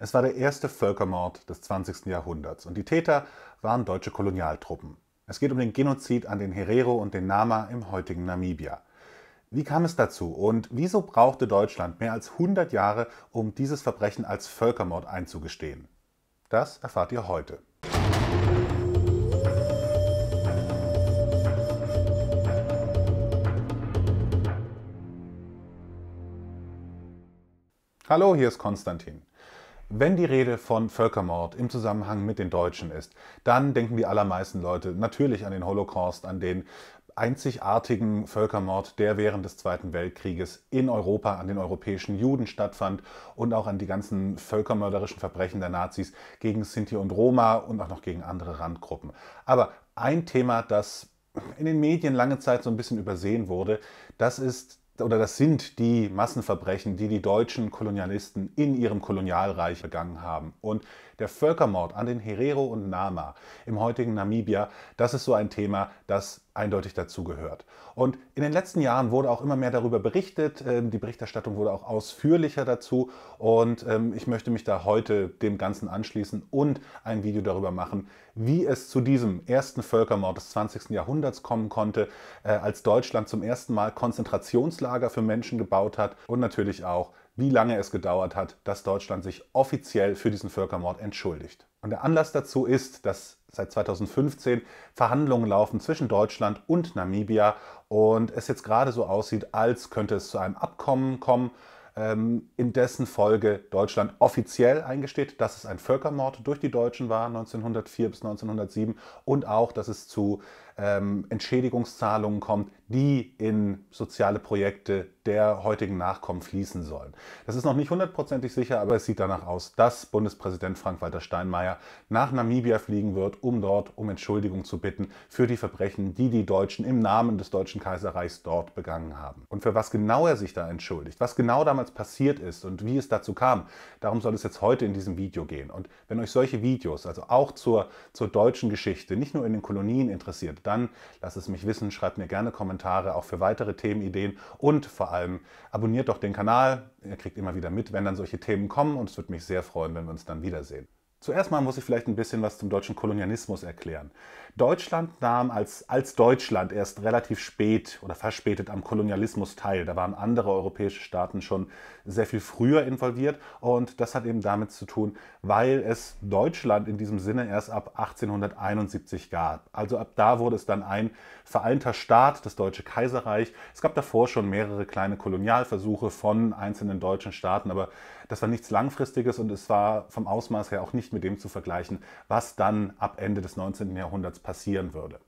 Es war der erste Völkermord des 20. Jahrhunderts und die Täter waren deutsche Kolonialtruppen. Es geht um den Genozid an den Herero und den Nama im heutigen Namibia. Wie kam es dazu und wieso brauchte Deutschland mehr als 100 Jahre, um dieses Verbrechen als Völkermord einzugestehen? Das erfahrt ihr heute. Hallo, hier ist Konstantin. Wenn die Rede von Völkermord im Zusammenhang mit den Deutschen ist, dann denken die allermeisten Leute natürlich an den Holocaust, an den einzigartigen Völkermord, der während des Zweiten Weltkrieges in Europa an den europäischen Juden stattfand und auch an die ganzen völkermörderischen Verbrechen der Nazis gegen Sinti und Roma und auch noch gegen andere Randgruppen. Aber ein Thema, das in den Medien lange Zeit so ein bisschen übersehen wurde, das ist oder das sind die Massenverbrechen, die die deutschen Kolonialisten in ihrem Kolonialreich begangen haben. Und der Völkermord an den Herero und Nama im heutigen Namibia, das ist so ein Thema, das eindeutig dazu gehört. Und in den letzten Jahren wurde auch immer mehr darüber berichtet. Ähm, die Berichterstattung wurde auch ausführlicher dazu. Und ähm, ich möchte mich da heute dem Ganzen anschließen und ein Video darüber machen, wie es zu diesem ersten Völkermord des 20. Jahrhunderts kommen konnte, äh, als Deutschland zum ersten Mal Konzentrationslager für Menschen gebaut hat und natürlich auch, wie lange es gedauert hat, dass Deutschland sich offiziell für diesen Völkermord entschuldigt. Und der Anlass dazu ist, dass seit 2015 Verhandlungen laufen zwischen Deutschland und Namibia und es jetzt gerade so aussieht, als könnte es zu einem Abkommen kommen, ähm, in dessen Folge Deutschland offiziell eingesteht, dass es ein Völkermord durch die Deutschen war 1904 bis 1907 und auch, dass es zu ähm, Entschädigungszahlungen kommt, die in soziale Projekte der heutigen Nachkommen fließen sollen. Das ist noch nicht hundertprozentig sicher, aber es sieht danach aus, dass Bundespräsident Frank-Walter Steinmeier nach Namibia fliegen wird, um dort um Entschuldigung zu bitten für die Verbrechen, die die Deutschen im Namen des Deutschen Kaiserreichs dort begangen haben. Und für was genau er sich da entschuldigt, was genau damals passiert ist und wie es dazu kam, darum soll es jetzt heute in diesem Video gehen. Und wenn euch solche Videos, also auch zur, zur deutschen Geschichte, nicht nur in den Kolonien interessiert, dann lasst es mich wissen, schreibt mir gerne Kommentare auch für weitere Themenideen und vor allem abonniert doch den Kanal. Ihr kriegt immer wieder mit, wenn dann solche Themen kommen und es würde mich sehr freuen, wenn wir uns dann wiedersehen. Zuerst mal muss ich vielleicht ein bisschen was zum deutschen Kolonialismus erklären. Deutschland nahm als, als Deutschland erst relativ spät oder verspätet am Kolonialismus teil. Da waren andere europäische Staaten schon sehr viel früher involviert und das hat eben damit zu tun, weil es Deutschland in diesem Sinne erst ab 1871 gab. Also ab da wurde es dann ein vereinter Staat, das Deutsche Kaiserreich. Es gab davor schon mehrere kleine Kolonialversuche von einzelnen deutschen Staaten, aber das war nichts Langfristiges und es war vom Ausmaß her auch nicht mit dem zu vergleichen, was dann ab Ende des 19. Jahrhunderts passieren würde.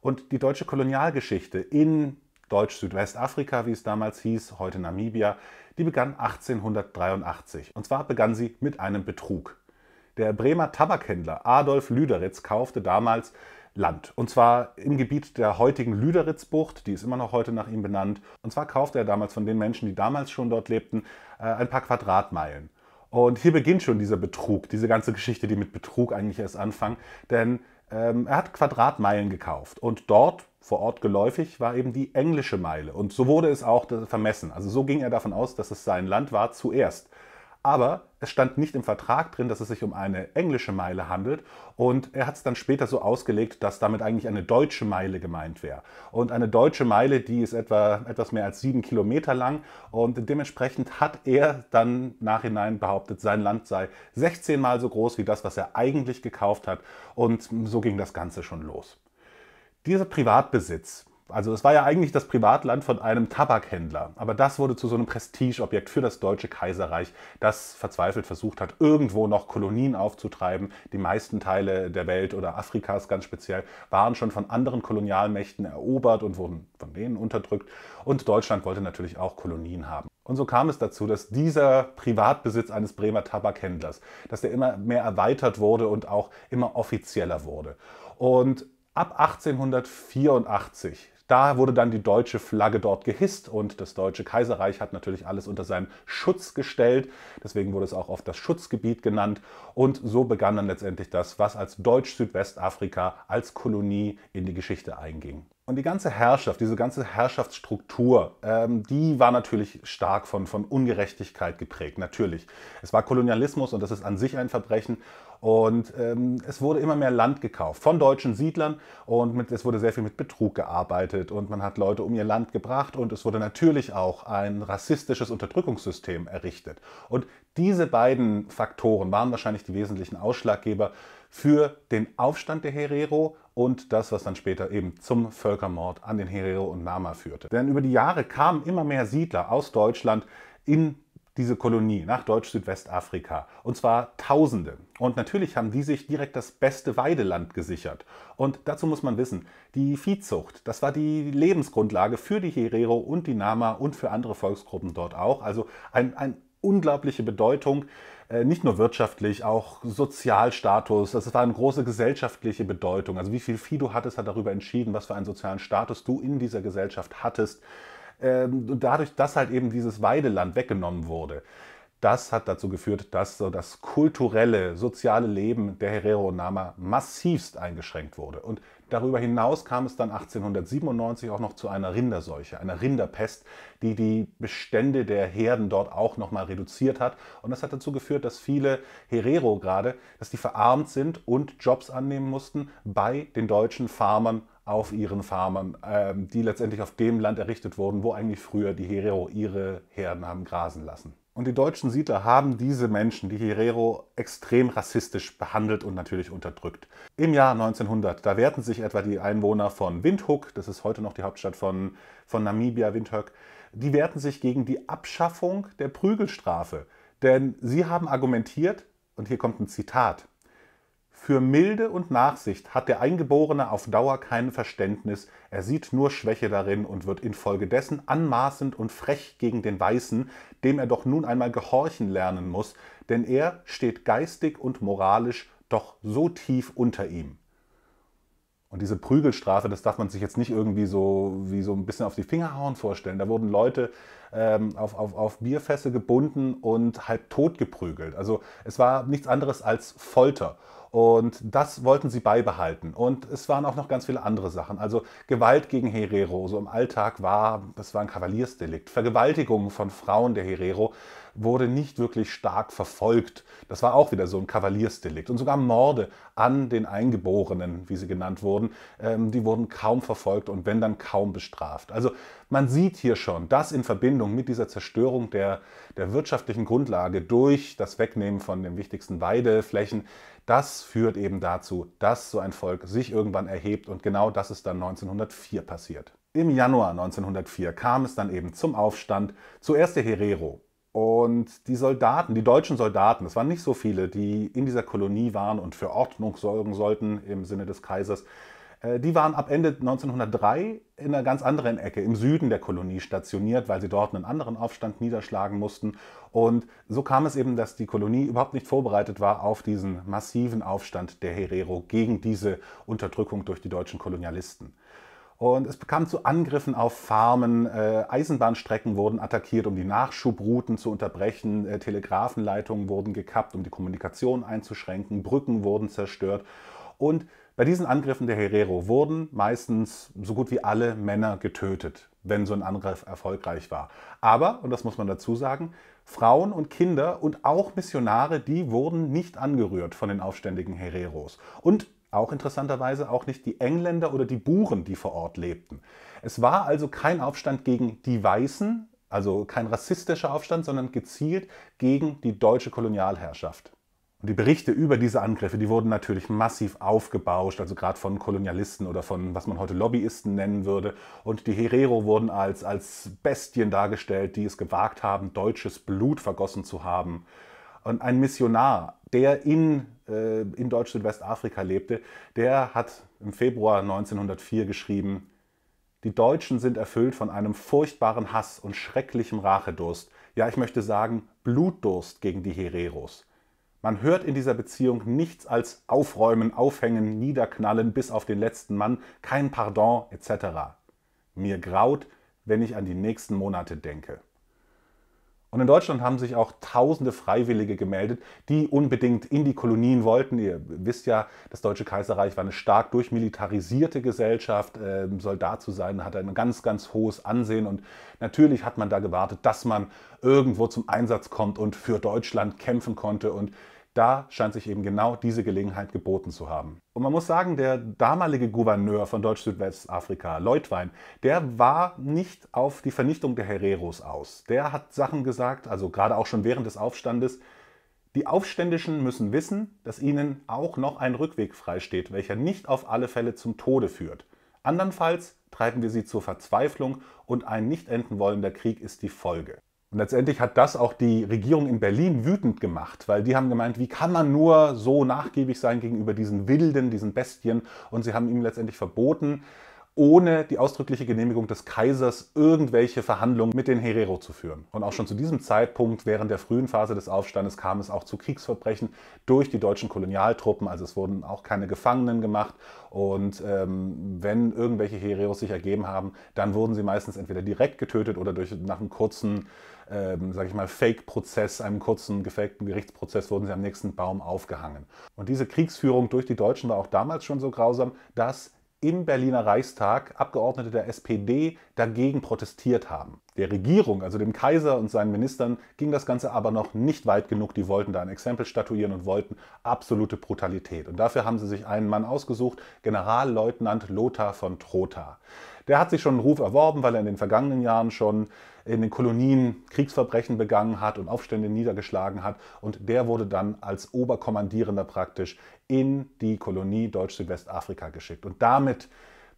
Und die deutsche Kolonialgeschichte in Deutsch-Südwestafrika, wie es damals hieß, heute Namibia, die begann 1883. Und zwar begann sie mit einem Betrug. Der Bremer Tabakhändler Adolf Lüderitz kaufte damals Land. Und zwar im Gebiet der heutigen Lüderitzbucht, die ist immer noch heute nach ihm benannt. Und zwar kaufte er damals von den Menschen, die damals schon dort lebten, äh, ein paar Quadratmeilen. Und hier beginnt schon dieser Betrug, diese ganze Geschichte, die mit Betrug eigentlich erst anfängt. Denn ähm, er hat Quadratmeilen gekauft und dort vor Ort geläufig war eben die englische Meile. Und so wurde es auch vermessen. Also so ging er davon aus, dass es sein Land war zuerst. Aber es stand nicht im Vertrag drin, dass es sich um eine englische Meile handelt. Und er hat es dann später so ausgelegt, dass damit eigentlich eine deutsche Meile gemeint wäre. Und eine deutsche Meile, die ist etwa etwas mehr als sieben Kilometer lang. Und dementsprechend hat er dann nachhinein behauptet, sein Land sei 16 mal so groß wie das, was er eigentlich gekauft hat. Und so ging das Ganze schon los. Dieser Privatbesitz, also es war ja eigentlich das Privatland von einem Tabakhändler, aber das wurde zu so einem Prestigeobjekt für das Deutsche Kaiserreich, das verzweifelt versucht hat, irgendwo noch Kolonien aufzutreiben. Die meisten Teile der Welt oder Afrikas ganz speziell waren schon von anderen Kolonialmächten erobert und wurden von denen unterdrückt. Und Deutschland wollte natürlich auch Kolonien haben. Und so kam es dazu, dass dieser Privatbesitz eines Bremer Tabakhändlers, dass der immer mehr erweitert wurde und auch immer offizieller wurde. Und ab 1884 da wurde dann die deutsche Flagge dort gehisst und das Deutsche Kaiserreich hat natürlich alles unter seinen Schutz gestellt. Deswegen wurde es auch oft das Schutzgebiet genannt. Und so begann dann letztendlich das, was als Deutsch-Südwestafrika als Kolonie in die Geschichte einging. Und die ganze Herrschaft, diese ganze Herrschaftsstruktur, ähm, die war natürlich stark von, von Ungerechtigkeit geprägt, natürlich. Es war Kolonialismus und das ist an sich ein Verbrechen. Und ähm, es wurde immer mehr Land gekauft von deutschen Siedlern und mit, es wurde sehr viel mit Betrug gearbeitet und man hat Leute um ihr Land gebracht und es wurde natürlich auch ein rassistisches Unterdrückungssystem errichtet. Und diese beiden Faktoren waren wahrscheinlich die wesentlichen Ausschlaggeber für den Aufstand der Herero und das, was dann später eben zum Völkermord an den Herero und Nama führte. Denn über die Jahre kamen immer mehr Siedler aus Deutschland in diese Kolonie nach Deutsch-Südwestafrika. Und zwar Tausende. Und natürlich haben die sich direkt das beste Weideland gesichert. Und dazu muss man wissen, die Viehzucht, das war die Lebensgrundlage für die Herero und die Nama und für andere Volksgruppen dort auch. Also eine ein unglaubliche Bedeutung, äh, nicht nur wirtschaftlich, auch Sozialstatus. Das war eine große gesellschaftliche Bedeutung. Also wie viel Vieh du hattest, hat darüber entschieden, was für einen sozialen Status du in dieser Gesellschaft hattest. Ähm, und dadurch, dass halt eben dieses Weideland weggenommen wurde, das hat dazu geführt, dass so das kulturelle, soziale Leben der Herero-Nama massivst eingeschränkt wurde. Und darüber hinaus kam es dann 1897 auch noch zu einer Rinderseuche, einer Rinderpest, die die Bestände der Herden dort auch nochmal reduziert hat. Und das hat dazu geführt, dass viele Herero gerade, dass die verarmt sind und Jobs annehmen mussten bei den deutschen Farmern auf ihren Farmen, ähm, die letztendlich auf dem Land errichtet wurden, wo eigentlich früher die Herero ihre Herden haben grasen lassen. Und die deutschen Siedler haben diese Menschen, die Herero, extrem rassistisch behandelt und natürlich unterdrückt. Im Jahr 1900, da wehrten sich etwa die Einwohner von Windhoek, das ist heute noch die Hauptstadt von, von Namibia, Windhoek, die wehrten sich gegen die Abschaffung der Prügelstrafe. Denn sie haben argumentiert, und hier kommt ein Zitat, für Milde und Nachsicht hat der Eingeborene auf Dauer kein Verständnis, er sieht nur Schwäche darin und wird infolgedessen anmaßend und frech gegen den Weißen, dem er doch nun einmal gehorchen lernen muss, denn er steht geistig und moralisch doch so tief unter ihm. Und diese Prügelstrafe, das darf man sich jetzt nicht irgendwie so wie so ein bisschen auf die Finger hauen vorstellen. Da wurden Leute ähm, auf, auf, auf Bierfässer gebunden und halb tot geprügelt. Also es war nichts anderes als Folter. Und das wollten sie beibehalten. Und es waren auch noch ganz viele andere Sachen. Also Gewalt gegen Herero, so im Alltag war, das war ein Kavaliersdelikt. Vergewaltigung von Frauen der Herero wurde nicht wirklich stark verfolgt. Das war auch wieder so ein Kavaliersdelikt. Und sogar Morde an den Eingeborenen, wie sie genannt wurden, ähm, die wurden kaum verfolgt und wenn dann kaum bestraft. Also man sieht hier schon, dass in Verbindung mit dieser Zerstörung der, der wirtschaftlichen Grundlage durch das Wegnehmen von den wichtigsten Weideflächen, das führt eben dazu, dass so ein Volk sich irgendwann erhebt und genau das ist dann 1904 passiert. Im Januar 1904 kam es dann eben zum Aufstand, zuerst der Herero. Und die Soldaten, die deutschen Soldaten, es waren nicht so viele, die in dieser Kolonie waren und für Ordnung sorgen sollten im Sinne des Kaisers, äh, die waren ab Ende 1903 in einer ganz anderen Ecke, im Süden der Kolonie stationiert, weil sie dort einen anderen Aufstand niederschlagen mussten. Und so kam es eben, dass die Kolonie überhaupt nicht vorbereitet war auf diesen massiven Aufstand der Herero gegen diese Unterdrückung durch die deutschen Kolonialisten. Und es kam zu Angriffen auf Farmen, äh, Eisenbahnstrecken wurden attackiert, um die Nachschubrouten zu unterbrechen, äh, Telegrafenleitungen wurden gekappt, um die Kommunikation einzuschränken, Brücken wurden zerstört. Und bei diesen Angriffen der Herero wurden meistens so gut wie alle Männer getötet, wenn so ein Angriff erfolgreich war. Aber, und das muss man dazu sagen, Frauen und Kinder und auch Missionare, die wurden nicht angerührt von den aufständigen Hereros. Und auch interessanterweise auch nicht die Engländer oder die Buren, die vor Ort lebten. Es war also kein Aufstand gegen die Weißen, also kein rassistischer Aufstand, sondern gezielt gegen die deutsche Kolonialherrschaft. Und die Berichte über diese Angriffe, die wurden natürlich massiv aufgebauscht, also gerade von Kolonialisten oder von, was man heute Lobbyisten nennen würde. Und die Herero wurden als, als Bestien dargestellt, die es gewagt haben, deutsches Blut vergossen zu haben. Und ein Missionar, der in, äh, in Deutsch-Südwestafrika lebte, der hat im Februar 1904 geschrieben, die Deutschen sind erfüllt von einem furchtbaren Hass und schrecklichem Rachedurst. Ja, ich möchte sagen, Blutdurst gegen die Hereros. Man hört in dieser Beziehung nichts als Aufräumen, Aufhängen, Niederknallen bis auf den letzten Mann, kein Pardon etc. Mir graut, wenn ich an die nächsten Monate denke. Und in Deutschland haben sich auch tausende Freiwillige gemeldet, die unbedingt in die Kolonien wollten. Ihr wisst ja, das Deutsche Kaiserreich war eine stark durchmilitarisierte Gesellschaft. Ähm, Soldat zu sein hatte ein ganz, ganz hohes Ansehen. Und natürlich hat man da gewartet, dass man irgendwo zum Einsatz kommt und für Deutschland kämpfen konnte. Und da scheint sich eben genau diese Gelegenheit geboten zu haben. Und man muss sagen, der damalige Gouverneur von Deutsch-Südwestafrika, Leutwein, der war nicht auf die Vernichtung der Hereros aus. Der hat Sachen gesagt, also gerade auch schon während des Aufstandes, die Aufständischen müssen wissen, dass ihnen auch noch ein Rückweg freisteht, welcher nicht auf alle Fälle zum Tode führt. Andernfalls treiben wir sie zur Verzweiflung und ein nicht enden wollender Krieg ist die Folge. Und letztendlich hat das auch die Regierung in Berlin wütend gemacht, weil die haben gemeint, wie kann man nur so nachgiebig sein gegenüber diesen Wilden, diesen Bestien. Und sie haben ihm letztendlich verboten, ohne die ausdrückliche Genehmigung des Kaisers irgendwelche Verhandlungen mit den Herero zu führen. Und auch schon zu diesem Zeitpunkt, während der frühen Phase des Aufstandes, kam es auch zu Kriegsverbrechen durch die deutschen Kolonialtruppen. Also es wurden auch keine Gefangenen gemacht. Und ähm, wenn irgendwelche Hereros sich ergeben haben, dann wurden sie meistens entweder direkt getötet oder durch, nach einem kurzen ähm, sage ich mal, Fake-Prozess, einem kurzen gefakten Gerichtsprozess wurden sie am nächsten Baum aufgehangen. Und diese Kriegsführung durch die Deutschen war auch damals schon so grausam, dass im Berliner Reichstag Abgeordnete der SPD dagegen protestiert haben. Der Regierung, also dem Kaiser und seinen Ministern, ging das Ganze aber noch nicht weit genug. Die wollten da ein Exempel statuieren und wollten absolute Brutalität. Und dafür haben sie sich einen Mann ausgesucht, Generalleutnant Lothar von Trotha. Der hat sich schon einen Ruf erworben, weil er in den vergangenen Jahren schon in den Kolonien Kriegsverbrechen begangen hat und Aufstände niedergeschlagen hat. Und der wurde dann als Oberkommandierender praktisch in die Kolonie Deutsch-Südwestafrika geschickt. Und damit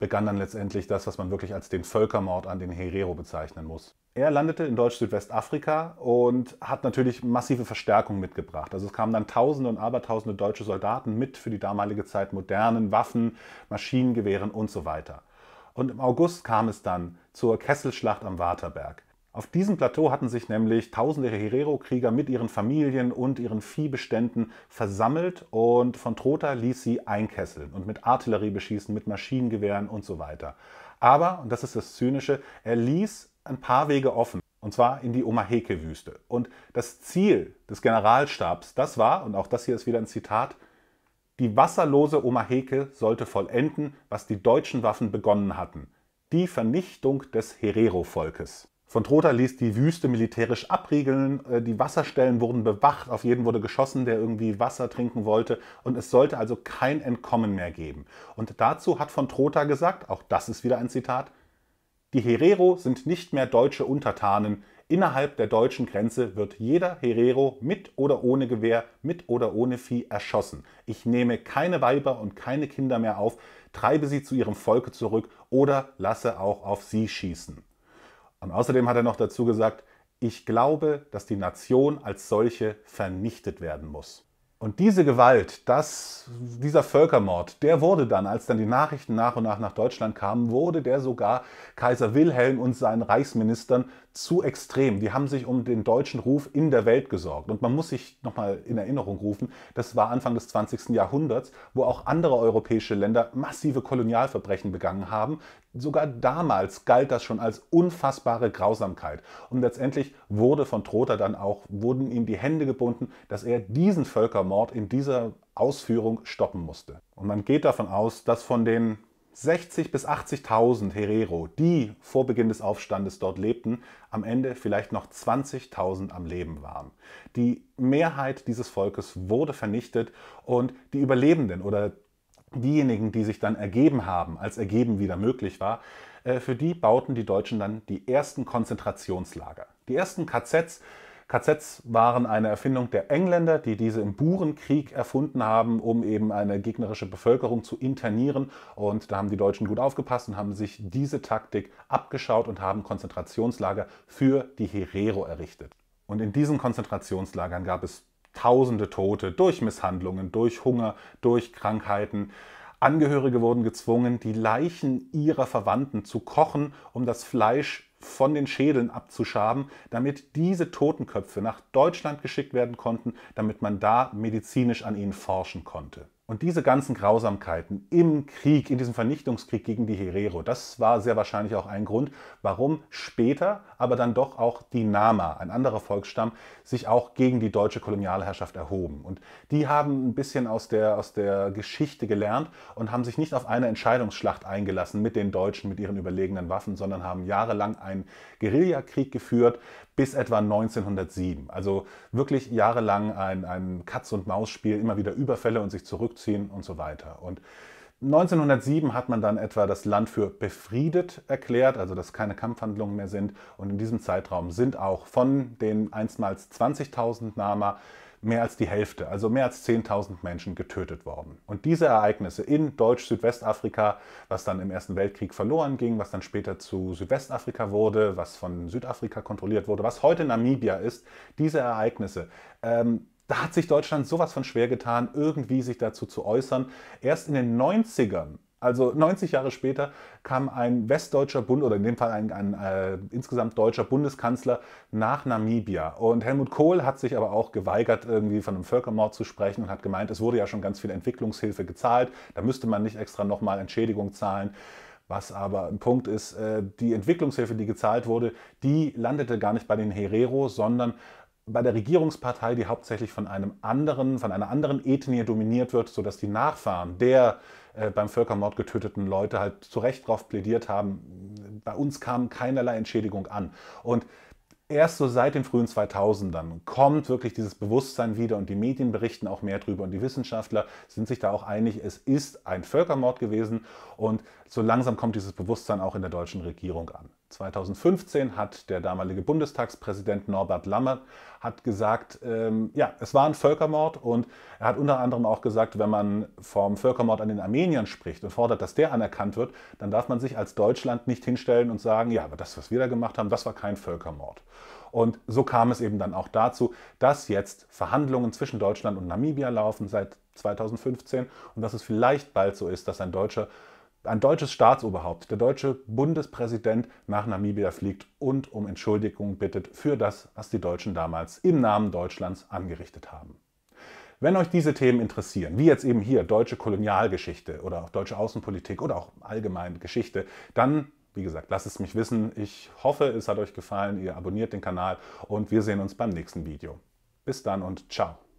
begann dann letztendlich das, was man wirklich als den Völkermord an den Herero bezeichnen muss. Er landete in Deutsch-Südwestafrika und hat natürlich massive Verstärkung mitgebracht. Also es kamen dann Tausende und Abertausende deutsche Soldaten mit für die damalige Zeit modernen Waffen, Maschinengewehren und so weiter. Und im August kam es dann zur Kesselschlacht am Waterberg. Auf diesem Plateau hatten sich nämlich tausende Herero-Krieger mit ihren Familien und ihren Viehbeständen versammelt und von Trotha ließ sie einkesseln und mit Artillerie beschießen, mit Maschinengewehren und so weiter. Aber, und das ist das Zynische, er ließ ein paar Wege offen, und zwar in die Omaheke-Wüste. Und das Ziel des Generalstabs, das war, und auch das hier ist wieder ein Zitat, die wasserlose Omaheke sollte vollenden, was die deutschen Waffen begonnen hatten, die Vernichtung des Herero-Volkes. Von Trotha ließ die Wüste militärisch abriegeln, äh, die Wasserstellen wurden bewacht, auf jeden wurde geschossen, der irgendwie Wasser trinken wollte und es sollte also kein Entkommen mehr geben. Und dazu hat von Trotha gesagt, auch das ist wieder ein Zitat, die Herero sind nicht mehr deutsche Untertanen, innerhalb der deutschen Grenze wird jeder Herero mit oder ohne Gewehr, mit oder ohne Vieh erschossen. Ich nehme keine Weiber und keine Kinder mehr auf, treibe sie zu ihrem Volke zurück oder lasse auch auf sie schießen. Und außerdem hat er noch dazu gesagt, ich glaube, dass die Nation als solche vernichtet werden muss. Und diese Gewalt, das, dieser Völkermord, der wurde dann, als dann die Nachrichten nach und nach nach Deutschland kamen, wurde der sogar Kaiser Wilhelm und seinen Reichsministern zu extrem. Die haben sich um den deutschen Ruf in der Welt gesorgt. Und man muss sich nochmal in Erinnerung rufen, das war Anfang des 20. Jahrhunderts, wo auch andere europäische Länder massive Kolonialverbrechen begangen haben. Sogar damals galt das schon als unfassbare Grausamkeit. Und letztendlich wurde von Trotha dann auch, wurden ihm die Hände gebunden, dass er diesen Völkermord Mord in dieser Ausführung stoppen musste. Und man geht davon aus, dass von den 60.000 bis 80.000 Herero, die vor Beginn des Aufstandes dort lebten, am Ende vielleicht noch 20.000 am Leben waren. Die Mehrheit dieses Volkes wurde vernichtet und die Überlebenden oder diejenigen, die sich dann ergeben haben, als ergeben wieder möglich war, äh, für die bauten die Deutschen dann die ersten Konzentrationslager. Die ersten KZs KZs waren eine Erfindung der Engländer, die diese im Burenkrieg erfunden haben, um eben eine gegnerische Bevölkerung zu internieren. Und da haben die Deutschen gut aufgepasst und haben sich diese Taktik abgeschaut und haben Konzentrationslager für die Herero errichtet. Und in diesen Konzentrationslagern gab es tausende Tote durch Misshandlungen, durch Hunger, durch Krankheiten. Angehörige wurden gezwungen, die Leichen ihrer Verwandten zu kochen, um das Fleisch von den Schädeln abzuschaben, damit diese Totenköpfe nach Deutschland geschickt werden konnten, damit man da medizinisch an ihnen forschen konnte. Und diese ganzen Grausamkeiten im Krieg, in diesem Vernichtungskrieg gegen die Herero, das war sehr wahrscheinlich auch ein Grund, warum später aber dann doch auch die Nama, ein anderer Volksstamm, sich auch gegen die deutsche Kolonialherrschaft erhoben. Und die haben ein bisschen aus der, aus der Geschichte gelernt und haben sich nicht auf eine Entscheidungsschlacht eingelassen mit den Deutschen, mit ihren überlegenen Waffen, sondern haben jahrelang einen Guerillakrieg geführt bis etwa 1907. Also wirklich jahrelang ein, ein Katz-und-Maus-Spiel, immer wieder Überfälle und sich zurückziehen und so weiter. Und 1907 hat man dann etwa das Land für befriedet erklärt, also dass keine Kampfhandlungen mehr sind. Und in diesem Zeitraum sind auch von den einstmals 20.000 Nama mehr als die Hälfte, also mehr als 10.000 Menschen getötet worden. Und diese Ereignisse in Deutsch-Südwestafrika, was dann im Ersten Weltkrieg verloren ging, was dann später zu Südwestafrika wurde, was von Südafrika kontrolliert wurde, was heute Namibia ist, diese Ereignisse ähm, da hat sich Deutschland sowas von schwer getan, irgendwie sich dazu zu äußern. Erst in den 90ern also 90 Jahre später kam ein westdeutscher Bund oder in dem Fall ein, ein äh, insgesamt deutscher Bundeskanzler nach Namibia. Und Helmut Kohl hat sich aber auch geweigert, irgendwie von einem Völkermord zu sprechen und hat gemeint, es wurde ja schon ganz viel Entwicklungshilfe gezahlt, da müsste man nicht extra nochmal Entschädigung zahlen. Was aber ein Punkt ist, äh, die Entwicklungshilfe, die gezahlt wurde, die landete gar nicht bei den Herero, sondern bei der Regierungspartei, die hauptsächlich von einem anderen, von einer anderen Ethnie dominiert wird, sodass die Nachfahren der äh, beim Völkermord getöteten Leute halt zu Recht darauf plädiert haben, bei uns kam keinerlei Entschädigung an. Und erst so seit den frühen 2000ern kommt wirklich dieses Bewusstsein wieder und die Medien berichten auch mehr drüber und die Wissenschaftler sind sich da auch einig, es ist ein Völkermord gewesen und so langsam kommt dieses Bewusstsein auch in der deutschen Regierung an. 2015 hat der damalige Bundestagspräsident Norbert Lammert hat gesagt, ähm, ja, es war ein Völkermord und er hat unter anderem auch gesagt, wenn man vom Völkermord an den Armeniern spricht und fordert, dass der anerkannt wird, dann darf man sich als Deutschland nicht hinstellen und sagen, ja, aber das, was wir da gemacht haben, das war kein Völkermord. Und so kam es eben dann auch dazu, dass jetzt Verhandlungen zwischen Deutschland und Namibia laufen seit 2015 und dass es vielleicht bald so ist, dass ein deutscher ein deutsches Staatsoberhaupt, der deutsche Bundespräsident nach Namibia fliegt und um Entschuldigung bittet für das, was die Deutschen damals im Namen Deutschlands angerichtet haben. Wenn euch diese Themen interessieren, wie jetzt eben hier deutsche Kolonialgeschichte oder auch deutsche Außenpolitik oder auch allgemein Geschichte, dann, wie gesagt, lasst es mich wissen. Ich hoffe, es hat euch gefallen, ihr abonniert den Kanal und wir sehen uns beim nächsten Video. Bis dann und ciao.